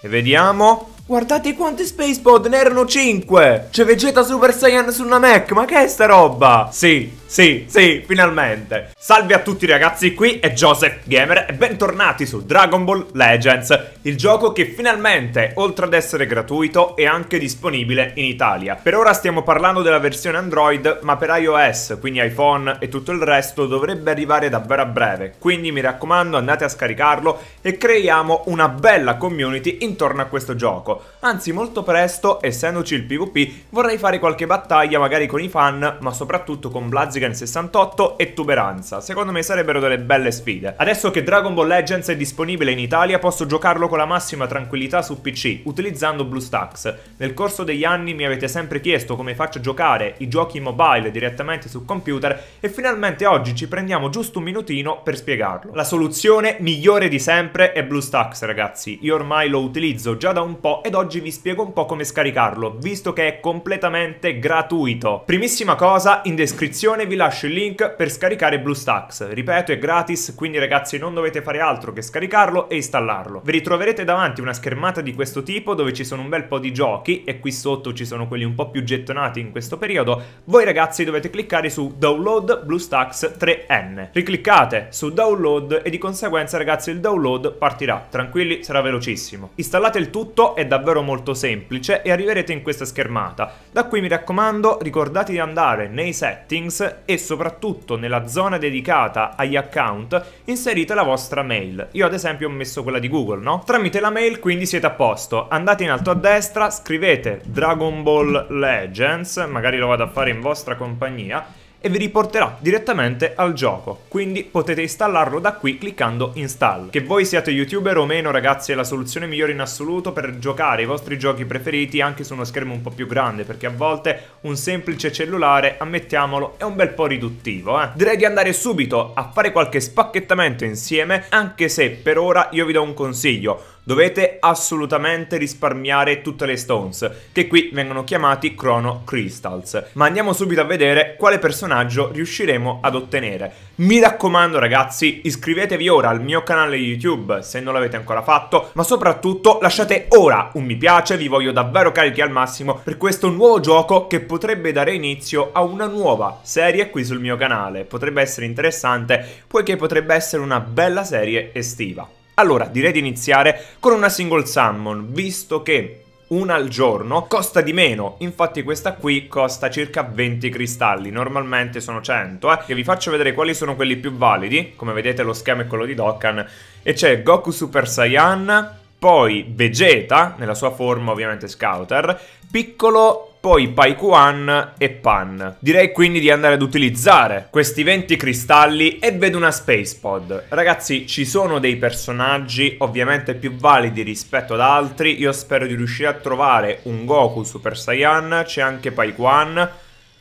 E vediamo. Guardate quanti Spacepod, ne erano 5! C'è Vegeta Super Saiyan su una Mac, ma che è sta roba? Sì, sì, sì, finalmente. Salve a tutti ragazzi, qui è Joseph Gamer e bentornati su Dragon Ball Legends, il gioco che finalmente, oltre ad essere gratuito, è anche disponibile in Italia. Per ora stiamo parlando della versione Android, ma per iOS, quindi iPhone e tutto il resto dovrebbe arrivare davvero a breve. Quindi mi raccomando andate a scaricarlo e creiamo una bella community intorno a questo gioco. Anzi, molto presto, essendoci il PvP, vorrei fare qualche battaglia magari con i fan, ma soprattutto con Blaziken 68 e Tuberanza. Secondo me sarebbero delle belle sfide. Adesso che Dragon Ball Legends è disponibile in Italia, posso giocarlo con la massima tranquillità su PC, utilizzando BlueStacks. Nel corso degli anni mi avete sempre chiesto come faccio a giocare i giochi mobile direttamente su computer e finalmente oggi ci prendiamo giusto un minutino per spiegarlo. La soluzione migliore di sempre è BlueStacks, ragazzi. Io ormai lo utilizzo già da un po' ed oggi vi spiego un po' come scaricarlo, visto che è completamente gratuito. Primissima cosa, in descrizione vi lascio il link per scaricare BlueStacks. Ripeto, è gratis, quindi ragazzi non dovete fare altro che scaricarlo e installarlo. Vi ritroverete davanti una schermata di questo tipo dove ci sono un bel po' di giochi e qui sotto ci sono quelli un po' più gettonati in questo periodo. Voi ragazzi dovete cliccare su Download BlueStacks 3N. Ricliccate su Download e di conseguenza ragazzi il download partirà. Tranquilli, sarà velocissimo. Installate il tutto e da davvero molto semplice e arriverete in questa schermata. Da qui mi raccomando ricordate di andare nei settings e soprattutto nella zona dedicata agli account inserite la vostra mail. Io ad esempio ho messo quella di Google, no? Tramite la mail quindi siete a posto. Andate in alto a destra, scrivete Dragon Ball Legends, magari lo vado a fare in vostra compagnia e vi riporterà direttamente al gioco, quindi potete installarlo da qui cliccando install. Che voi siate youtuber o meno ragazzi è la soluzione migliore in assoluto per giocare i vostri giochi preferiti anche su uno schermo un po' più grande perché a volte un semplice cellulare, ammettiamolo, è un bel po' riduttivo eh. Direi di andare subito a fare qualche spacchettamento insieme anche se per ora io vi do un consiglio dovete assolutamente risparmiare tutte le stones, che qui vengono chiamati Chrono Crystals. Ma andiamo subito a vedere quale personaggio riusciremo ad ottenere. Mi raccomando ragazzi, iscrivetevi ora al mio canale YouTube se non l'avete ancora fatto, ma soprattutto lasciate ora un mi piace, vi voglio davvero carichi al massimo per questo nuovo gioco che potrebbe dare inizio a una nuova serie qui sul mio canale. Potrebbe essere interessante, poiché potrebbe essere una bella serie estiva. Allora, direi di iniziare con una single summon, visto che una al giorno costa di meno infatti questa qui costa circa 20 cristalli normalmente sono 100 eh? e vi faccio vedere quali sono quelli più validi come vedete lo schema è quello di Dokkan e c'è Goku Super Saiyan poi Vegeta nella sua forma ovviamente Scouter piccolo poi Baikuan e Pan. Direi quindi di andare ad utilizzare questi 20 cristalli e vedo una Space Pod. Ragazzi, ci sono dei personaggi ovviamente più validi rispetto ad altri. Io spero di riuscire a trovare un Goku Super Saiyan, c'è anche Baikuan.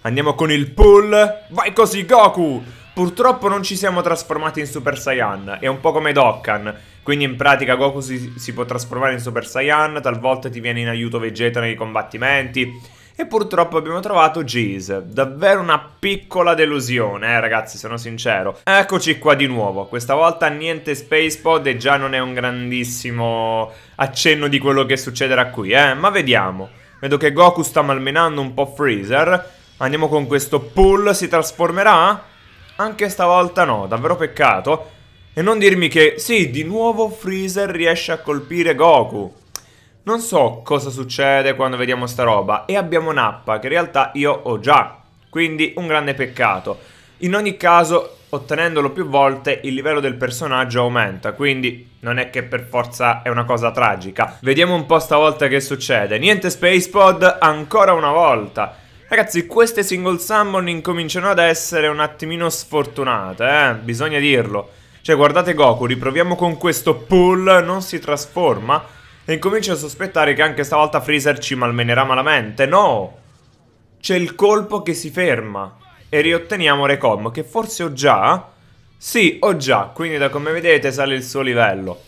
Andiamo con il pull. Vai così Goku! Purtroppo non ci siamo trasformati in Super Saiyan, è un po' come Dokkan, quindi in pratica Goku si, si può trasformare in Super Saiyan, talvolta ti viene in aiuto Vegeta nei combattimenti, e purtroppo abbiamo trovato Jeez, davvero una piccola delusione, eh ragazzi, sono sincero. Eccoci qua di nuovo, questa volta niente Space Pod e già non è un grandissimo accenno di quello che succederà qui, eh, ma vediamo. Vedo che Goku sta malmenando un po' Freezer. Andiamo con questo pull, si trasformerà? Anche stavolta no, davvero peccato. E non dirmi che, sì, di nuovo Freezer riesce a colpire Goku. Non so cosa succede quando vediamo sta roba e abbiamo un'app che in realtà io ho già, quindi un grande peccato. In ogni caso, ottenendolo più volte, il livello del personaggio aumenta, quindi non è che per forza è una cosa tragica. Vediamo un po' stavolta che succede. Niente Spacepod, ancora una volta. Ragazzi, queste single summon incominciano ad essere un attimino sfortunate, eh? bisogna dirlo. Cioè, guardate Goku, riproviamo con questo pull, non si trasforma... E comincio a sospettare che anche stavolta Freezer ci malmenerà malamente. No! C'è il colpo che si ferma. E riotteniamo Recom, che forse ho già... Sì, ho già, quindi da come vedete sale il suo livello.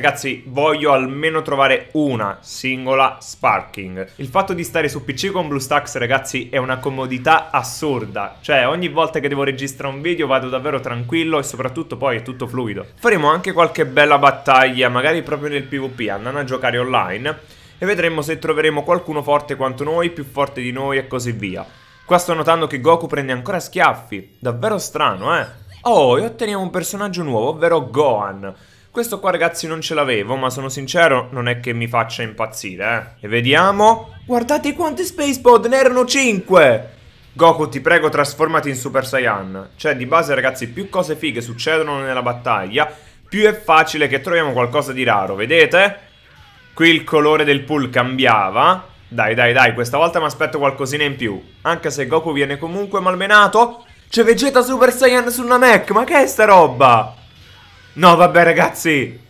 Ragazzi, voglio almeno trovare una singola sparking. Il fatto di stare su PC con BlueStacks, ragazzi, è una comodità assurda. Cioè, ogni volta che devo registrare un video vado davvero tranquillo e soprattutto poi è tutto fluido. Faremo anche qualche bella battaglia, magari proprio nel PvP, andando a giocare online. E vedremo se troveremo qualcuno forte quanto noi, più forte di noi e così via. Qua sto notando che Goku prende ancora schiaffi. Davvero strano, eh? Oh, e otteniamo un personaggio nuovo, ovvero Gohan. Questo qua ragazzi non ce l'avevo, ma sono sincero, non è che mi faccia impazzire, eh. E vediamo... Guardate quanti Space Pod, ne erano 5! Goku, ti prego, trasformati in Super Saiyan. Cioè, di base, ragazzi, più cose fighe succedono nella battaglia, più è facile che troviamo qualcosa di raro, vedete? Qui il colore del pool cambiava. Dai, dai, dai, questa volta mi aspetto qualcosina in più. Anche se Goku viene comunque malmenato. C'è Vegeta Super Saiyan su Namek, ma che è sta roba? No, vabbè, ragazzi.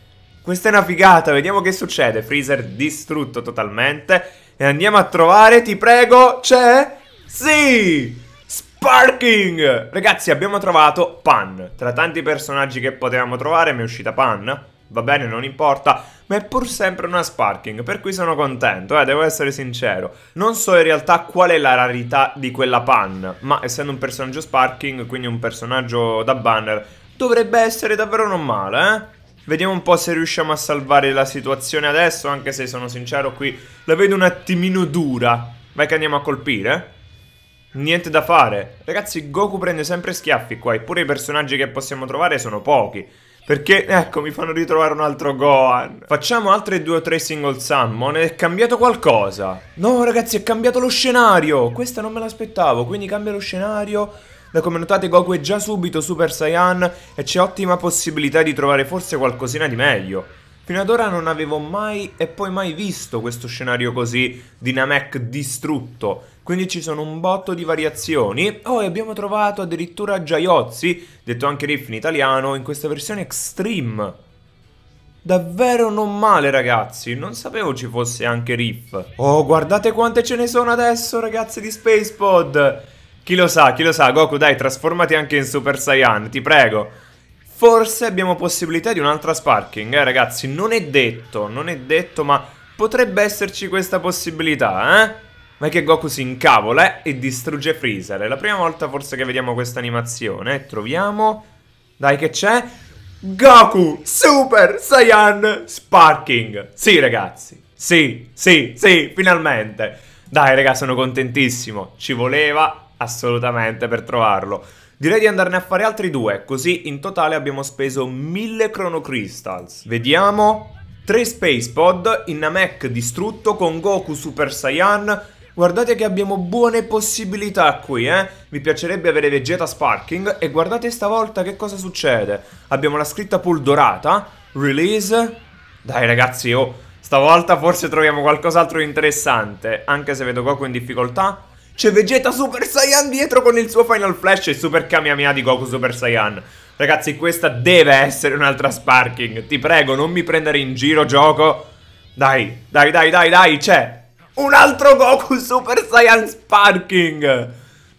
Questa è una figata. Vediamo che succede. Freezer distrutto totalmente. E andiamo a trovare, ti prego, c'è... Sì! Sparking! Ragazzi, abbiamo trovato Pan. Tra tanti personaggi che potevamo trovare, mi è uscita Pan. Va bene, non importa. Ma è pur sempre una Sparking, per cui sono contento, eh, devo essere sincero. Non so in realtà qual è la rarità di quella Pan, ma essendo un personaggio Sparking, quindi un personaggio da banner, Dovrebbe essere davvero non male, eh? Vediamo un po' se riusciamo a salvare la situazione adesso, anche se sono sincero qui la vedo un attimino dura. Vai che andiamo a colpire. Niente da fare. Ragazzi, Goku prende sempre schiaffi qua, eppure i personaggi che possiamo trovare sono pochi. Perché, ecco, mi fanno ritrovare un altro Gohan. Facciamo altre due o tre single summon. È cambiato qualcosa. No, ragazzi, è cambiato lo scenario. Questa non me l'aspettavo, quindi cambia lo scenario. Da come notate Goku è già subito Super Saiyan e c'è ottima possibilità di trovare forse qualcosina di meglio. Fino ad ora non avevo mai e poi mai visto questo scenario così di Namek distrutto, quindi ci sono un botto di variazioni. Oh, e abbiamo trovato addirittura Giaiozzi, detto anche Riff in italiano, in questa versione Extreme. Davvero non male ragazzi, non sapevo ci fosse anche Riff. Oh, guardate quante ce ne sono adesso ragazzi di Spacepod! Chi lo sa, chi lo sa, Goku dai, trasformati anche in Super Saiyan, ti prego. Forse abbiamo possibilità di un'altra sparking, eh ragazzi, non è detto, non è detto, ma potrebbe esserci questa possibilità, eh? Ma è che Goku si incavola eh, e distrugge Freezer. È la prima volta forse che vediamo questa animazione. Troviamo... Dai che c'è? Goku Super Saiyan Sparking. Sì ragazzi. Sì, sì, sì, finalmente. Dai raga, sono contentissimo. Ci voleva, assolutamente per trovarlo. Direi di andarne a fare altri due, così in totale abbiamo speso 1000 Chrono Crystals. Vediamo... 3 Space Pod, in Namek distrutto con Goku Super Saiyan. Guardate che abbiamo buone possibilità qui, eh? Mi piacerebbe avere Vegeta Sparking e guardate stavolta che cosa succede. Abbiamo la scritta pull dorata, release... Dai ragazzi, oh, stavolta forse troviamo qualcos'altro interessante, anche se vedo Goku in difficoltà. C'è Vegeta Super Saiyan dietro con il suo Final Flash e Super Kamehameha di Goku Super Saiyan. Ragazzi, questa deve essere un'altra Sparking. Ti prego, non mi prendere in giro, gioco. Dai, dai, dai, dai, dai, c'è un altro Goku Super Saiyan Sparking.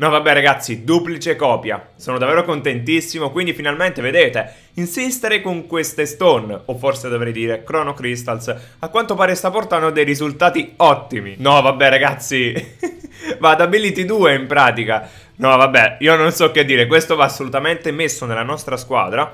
No vabbè ragazzi, duplice copia. Sono davvero contentissimo, quindi finalmente vedete, insistere con queste stone, o forse dovrei dire Chrono Crystals, a quanto pare sta portando dei risultati ottimi. No vabbè ragazzi, va ad Ability 2 in pratica. No vabbè, io non so che dire, questo va assolutamente messo nella nostra squadra.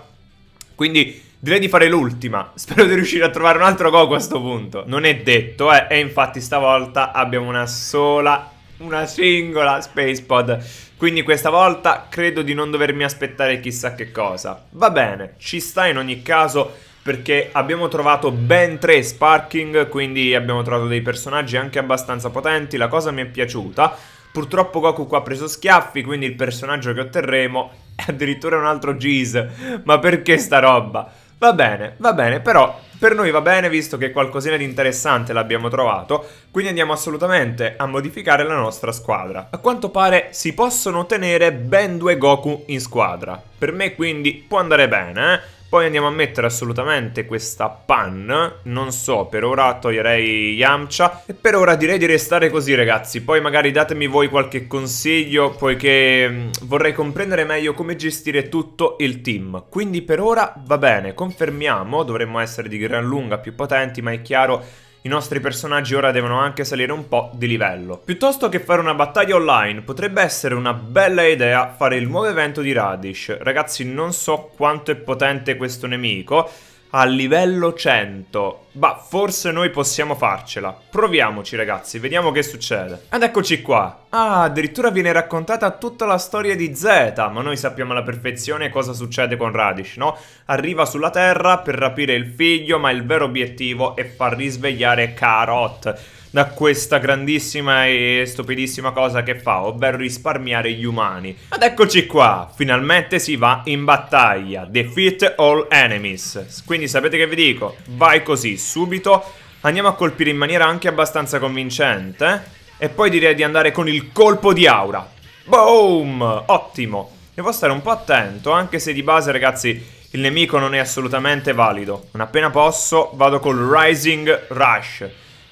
Quindi direi di fare l'ultima. Spero di riuscire a trovare un altro Go a questo punto. Non è detto, eh, e infatti stavolta abbiamo una sola una singola SpacePod. Quindi questa volta credo di non dovermi aspettare chissà che cosa. Va bene, ci sta in ogni caso perché abbiamo trovato ben tre sparking, quindi abbiamo trovato dei personaggi anche abbastanza potenti, la cosa mi è piaciuta. Purtroppo Goku qua ha preso schiaffi, quindi il personaggio che otterremo è addirittura un altro Geese. Ma perché sta roba? Va bene, va bene, però per noi va bene visto che qualcosina di interessante l'abbiamo trovato, quindi andiamo assolutamente a modificare la nostra squadra. A quanto pare si possono tenere ben due Goku in squadra. Per me quindi può andare bene, eh? Poi andiamo a mettere assolutamente questa Pan, non so, per ora toglierei Yamcha e per ora direi di restare così ragazzi, poi magari datemi voi qualche consiglio poiché mm, vorrei comprendere meglio come gestire tutto il team, quindi per ora va bene, confermiamo, dovremmo essere di gran lunga più potenti ma è chiaro i nostri personaggi ora devono anche salire un po' di livello. Piuttosto che fare una battaglia online, potrebbe essere una bella idea fare il nuovo evento di Radish. Ragazzi, non so quanto è potente questo nemico, a livello 100. Ma forse noi possiamo farcela. Proviamoci ragazzi, vediamo che succede. Ed eccoci qua. Ah, addirittura viene raccontata tutta la storia di Z, ma noi sappiamo alla perfezione cosa succede con Radish, no? Arriva sulla Terra per rapire il figlio, ma il vero obiettivo è far risvegliare Carot da questa grandissima e stupidissima cosa che fa, ovvero risparmiare gli umani. Ed eccoci qua, finalmente si va in battaglia, defeat all enemies. Quindi sapete che vi dico, vai così, subito, andiamo a colpire in maniera anche abbastanza convincente. E poi direi di andare con il colpo di aura. Boom! Ottimo! Devo stare un po' attento, anche se di base, ragazzi, il nemico non è assolutamente valido. Non appena posso, vado col Rising Rush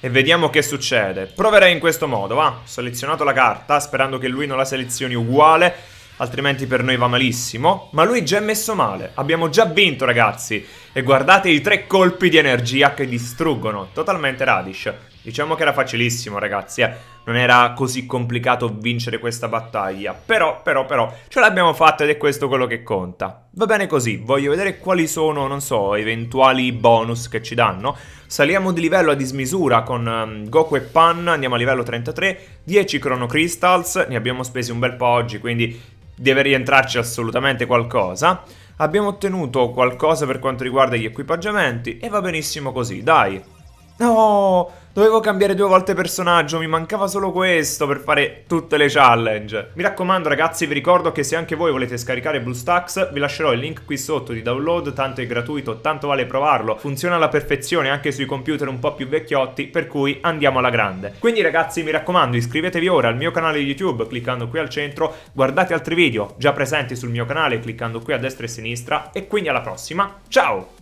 e vediamo che succede. Proverei in questo modo, va. Ho selezionato la carta, sperando che lui non la selezioni uguale, altrimenti per noi va malissimo. Ma lui già è messo male, abbiamo già vinto ragazzi. E guardate i tre colpi di energia che distruggono totalmente Radish. Diciamo che era facilissimo, ragazzi, eh. Non era così complicato vincere questa battaglia. Però, però, però, ce l'abbiamo fatta ed è questo quello che conta. Va bene così, voglio vedere quali sono, non so, eventuali bonus che ci danno. Saliamo di livello a dismisura con um, Goku e Pan, andiamo a livello 33, 10 Chrono Crystals, ne abbiamo spesi un bel po' oggi, quindi deve rientrarci assolutamente qualcosa. Abbiamo ottenuto qualcosa per quanto riguarda gli equipaggiamenti e va benissimo così, dai. No! Oh! Dovevo cambiare due volte personaggio, mi mancava solo questo per fare tutte le challenge. Mi raccomando ragazzi, vi ricordo che se anche voi volete scaricare BlueStacks, vi lascerò il link qui sotto di download, tanto è gratuito, tanto vale provarlo. Funziona alla perfezione anche sui computer un po' più vecchiotti, per cui andiamo alla grande. Quindi ragazzi, mi raccomando, iscrivetevi ora al mio canale YouTube cliccando qui al centro, guardate altri video già presenti sul mio canale cliccando qui a destra e a sinistra e quindi alla prossima, ciao!